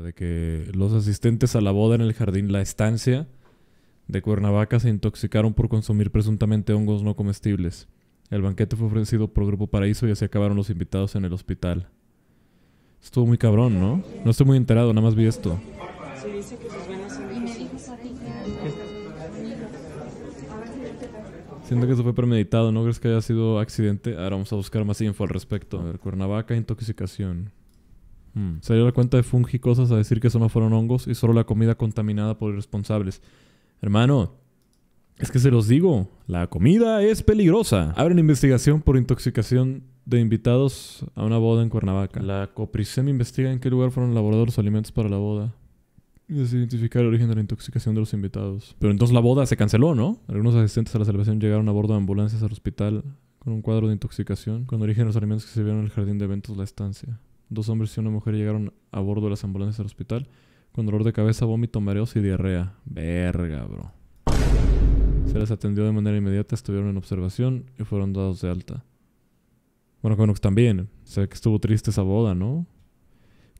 de que los asistentes a la boda en el jardín La Estancia de Cuernavaca se intoxicaron por consumir presuntamente hongos no comestibles. El banquete fue ofrecido por Grupo Paraíso y así acabaron los invitados en el hospital. Estuvo muy cabrón, ¿no? No estoy muy enterado, nada más vi esto. Siento que eso fue premeditado, ¿no crees que haya sido accidente? Ahora vamos a buscar más info al respecto. A ver, Cuernavaca, intoxicación. Mm. Se dio la cuenta de fungi cosas a decir que eso no fueron hongos y solo la comida contaminada por irresponsables. Hermano, es que se los digo, la comida es peligrosa. Abren investigación por intoxicación de invitados a una boda en Cuernavaca. La COPRISEM investiga en qué lugar fueron elaborados los alimentos para la boda. Y identificar el origen de la intoxicación de los invitados. Pero entonces la boda se canceló, ¿no? Algunos asistentes a la celebración llegaron a bordo de ambulancias al hospital con un cuadro de intoxicación con origen de los alimentos que se vieron en el jardín de eventos La Estancia. Dos hombres y una mujer llegaron a bordo de las ambulancias al hospital con dolor de cabeza, vómito, mareos y diarrea. Verga, bro. Se les atendió de manera inmediata, estuvieron en observación y fueron dados de alta. Bueno, bueno, también. sea, que estuvo triste esa boda, ¿no?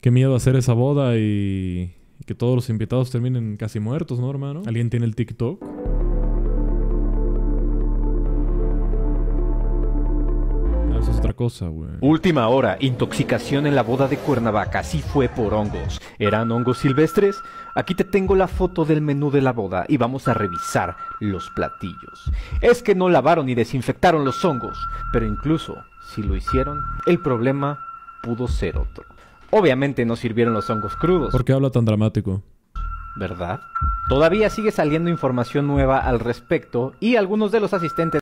Qué miedo hacer esa boda y... y que todos los invitados terminen casi muertos, ¿no, hermano? ¿Alguien tiene el TikTok? otra cosa, güey. Última hora, intoxicación en la boda de Cuernavaca, así fue por hongos. ¿Eran hongos silvestres? Aquí te tengo la foto del menú de la boda y vamos a revisar los platillos. Es que no lavaron ni desinfectaron los hongos, pero incluso si lo hicieron, el problema pudo ser otro. Obviamente no sirvieron los hongos crudos. ¿Por qué habla tan dramático? ¿Verdad? Todavía sigue saliendo información nueva al respecto y algunos de los asistentes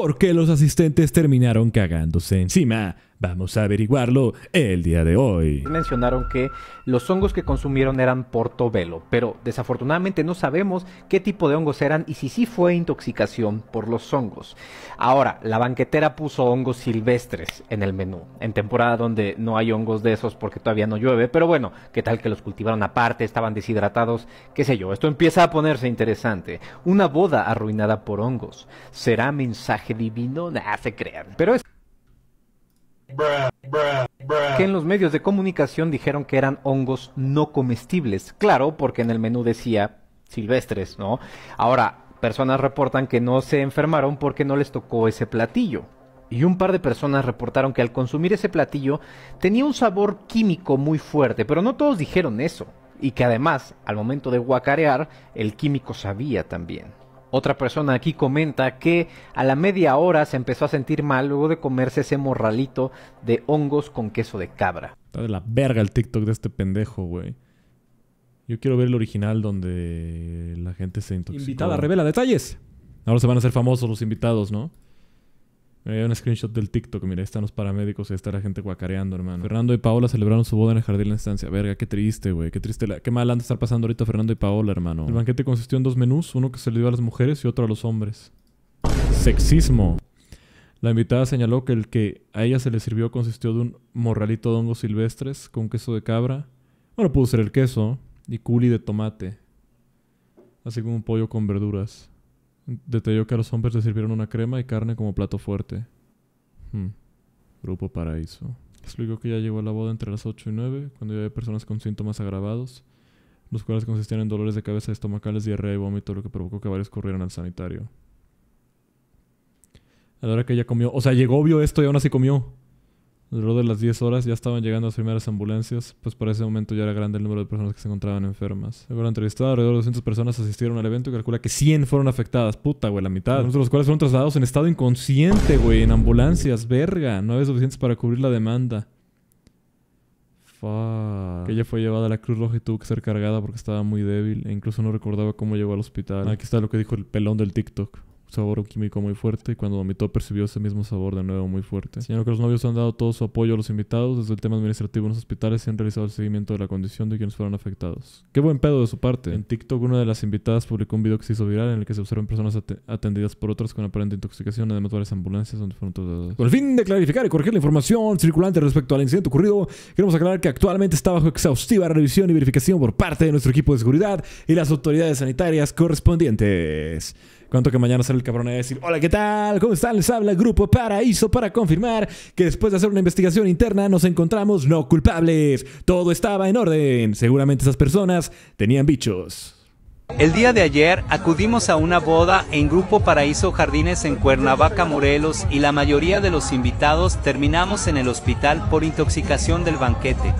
porque los asistentes terminaron cagándose encima. Vamos a averiguarlo el día de hoy. Mencionaron que los hongos que consumieron eran portobelo, pero desafortunadamente no sabemos qué tipo de hongos eran y si sí fue intoxicación por los hongos. Ahora, la banquetera puso hongos silvestres en el menú, en temporada donde no hay hongos de esos porque todavía no llueve, pero bueno, qué tal que los cultivaron aparte, estaban deshidratados, qué sé yo, esto empieza a ponerse interesante. Una boda arruinada por hongos. ¿Será mensaje divino? Nah, se crean. Pero es que en los medios de comunicación dijeron que eran hongos no comestibles. Claro, porque en el menú decía silvestres, ¿no? Ahora, personas reportan que no se enfermaron porque no les tocó ese platillo. Y un par de personas reportaron que al consumir ese platillo tenía un sabor químico muy fuerte, pero no todos dijeron eso. Y que además, al momento de guacarear, el químico sabía también. Otra persona aquí comenta que a la media hora se empezó a sentir mal luego de comerse ese morralito de hongos con queso de cabra. Está de la verga el TikTok de este pendejo, güey. Yo quiero ver el original donde la gente se intoxicó. Invitada revela detalles. Ahora se van a hacer famosos los invitados, ¿no? un screenshot del TikTok. Mira, ahí están los paramédicos y ahí está la gente guacareando, hermano. Fernando y Paola celebraron su boda en el jardín de la instancia. Verga, qué triste, güey. Qué triste. Qué mal anda estar pasando ahorita Fernando y Paola, hermano. El banquete consistió en dos menús: uno que se le dio a las mujeres y otro a los hombres. Sexismo. La invitada señaló que el que a ella se le sirvió consistió de un morralito de hongos silvestres con queso de cabra. Bueno, pudo ser el queso y culi de tomate. Así como un pollo con verduras. Detalló que a los hombres les sirvieron una crema y carne como plato fuerte. Hmm. Grupo Paraíso. Explicó que ya llegó a la boda entre las 8 y 9, cuando ya había personas con síntomas agravados, los cuales consistían en dolores de cabeza, estomacales, diarrea y vómito, lo que provocó que varios corrieran al sanitario. A la hora que ella comió, o sea, llegó, vio esto y aún así comió. Alrededor de las 10 horas ya estaban llegando las primeras ambulancias, pues para ese momento ya era grande el número de personas que se encontraban enfermas. Según la entrevistada, alrededor de 200 personas asistieron al evento y calcula que 100 fueron afectadas. Puta, güey, la mitad. Algunos de los cuales fueron trasladados en estado inconsciente, güey, en ambulancias, verga. No había suficientes para cubrir la demanda. Fuck. Ella fue llevada a la Cruz Roja y tuvo que ser cargada porque estaba muy débil e incluso no recordaba cómo llegó al hospital. Aquí está lo que dijo el pelón del TikTok sabor químico muy fuerte. y Cuando vomitó, percibió ese mismo sabor de nuevo muy fuerte. Señaló que los novios han dado todo su apoyo a los invitados. Desde el tema administrativo en los hospitales se han realizado el seguimiento de la condición de quienes fueron afectados. Qué buen pedo de su parte. En TikTok, una de las invitadas publicó un video que se hizo viral en el que se observan personas atendidas por otras con aparente intoxicación, además varias ambulancias donde fueron todos. Con el fin de clarificar y corregir la información circulante respecto al incidente ocurrido, queremos aclarar que actualmente está bajo exhaustiva revisión y verificación por parte de nuestro equipo de seguridad y las autoridades sanitarias correspondientes. Cuanto que mañana sale el cabrón a decir, hola, ¿qué tal? ¿Cómo están? Les habla Grupo Paraíso para confirmar que después de hacer una investigación interna nos encontramos no culpables. Todo estaba en orden. Seguramente esas personas tenían bichos. El día de ayer acudimos a una boda en Grupo Paraíso Jardines en Cuernavaca, Morelos, y la mayoría de los invitados terminamos en el hospital por intoxicación del banquete.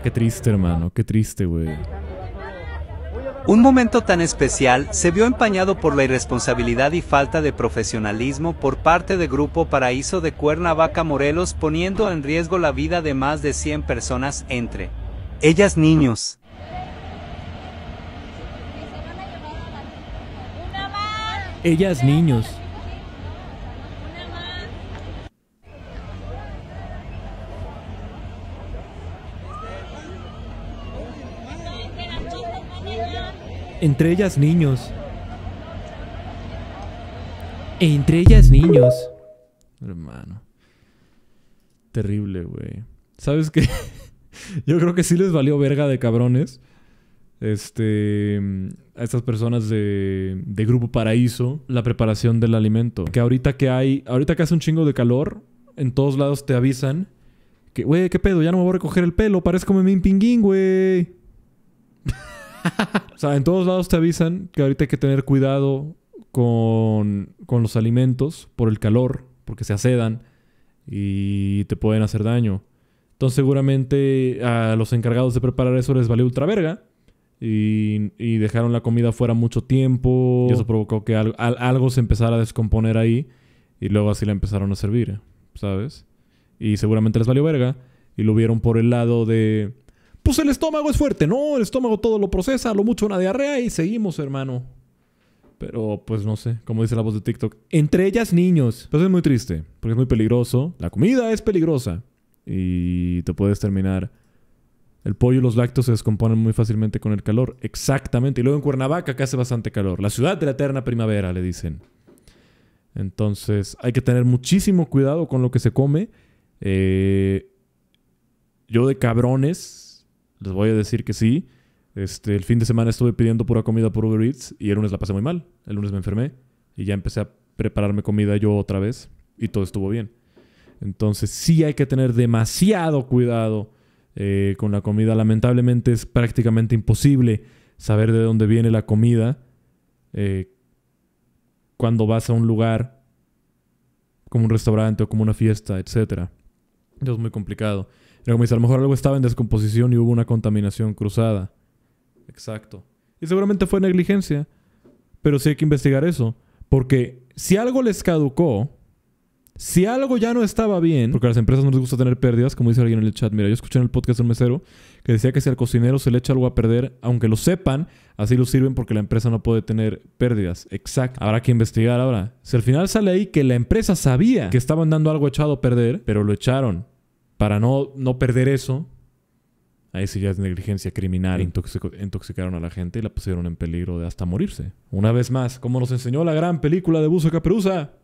qué triste, hermano, qué triste, güey. Un momento tan especial se vio empañado por la irresponsabilidad y falta de profesionalismo por parte de Grupo Paraíso de Cuernavaca Morelos poniendo en riesgo la vida de más de 100 personas entre ellas niños. Ellas niños. entre ellas niños. Entre ellas niños. Hermano. Terrible, güey. ¿Sabes qué? Yo creo que sí les valió verga de cabrones. Este. A estas personas de, de Grupo Paraíso. La preparación del alimento. Que ahorita que hay. Ahorita que hace un chingo de calor. En todos lados te avisan. Que, güey, ¿qué pedo? Ya no me voy a recoger el pelo. Parezco mi Pinguín, güey. o sea, en todos lados te avisan que ahorita hay que tener cuidado con, los alimentos por el calor, porque se acedan y te pueden hacer daño. Entonces seguramente a los encargados de preparar eso les valió ultra verga. Y, dejaron la comida fuera mucho tiempo. Y eso provocó que algo, algo, se empezara a descomponer ahí. Y luego así la empezaron a servir, ¿sabes? Y seguramente les valió verga. Y lo vieron por el lado de... Pues el estómago es fuerte, ¿no? El estómago todo lo procesa, lo mucho una diarrea y seguimos, hermano. Pero pues no sé, como dice la voz de TikTok. Entre ellas niños. Pues es muy triste, porque es muy peligroso. La comida es peligrosa. Y te puedes terminar. El pollo y los lácteos se descomponen muy fácilmente con el calor. Exactamente. Y luego en Cuernavaca, que hace bastante calor. La ciudad de la eterna primavera, le dicen. Entonces hay que tener muchísimo cuidado con lo que se come. Eh, yo de cabrones les voy a decir que sí. Este, el fin de semana estuve pidiendo pura comida por Uber Eats y el lunes la pasé muy mal. El lunes me enfermé y ya empecé a prepararme comida yo otra vez y todo estuvo bien. Entonces sí hay que tener demasiado cuidado eh, con la comida. Lamentablemente es prácticamente imposible saber de dónde viene la comida eh, cuando vas a un lugar como un restaurante o como una fiesta, etc. Es muy complicado luego como dice, a lo mejor algo estaba en descomposición y hubo una contaminación cruzada. Exacto. Y seguramente fue negligencia. Pero sí hay que investigar eso. Porque si algo les caducó, si algo ya no estaba bien, porque a las empresas no les gusta tener pérdidas, como dice alguien en el chat, mira, yo escuché en el podcast mesero que decía que si al cocinero se le echa algo a perder, aunque lo sepan, así lo sirven porque la empresa no puede tener pérdidas. Exacto. Habrá que investigar ahora. Si al final sale ahí que la empresa sabía que estaban dando algo echado a perder, pero lo echaron para no, perder eso, ahí sí ya es negligencia criminal. intoxicaron a la gente y la pusieron en peligro de hasta morirse. Una vez más, como nos enseñó la gran película de Buzo Caperuza,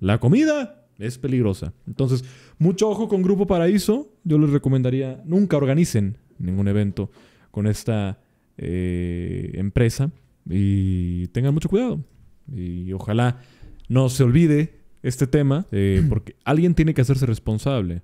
la comida es peligrosa. Entonces, mucho ojo con Grupo Paraíso. Yo les recomendaría, nunca organicen ningún evento con esta eh, empresa y tengan mucho cuidado. Y ojalá no se olvide este tema, eh, porque alguien tiene que hacerse responsable.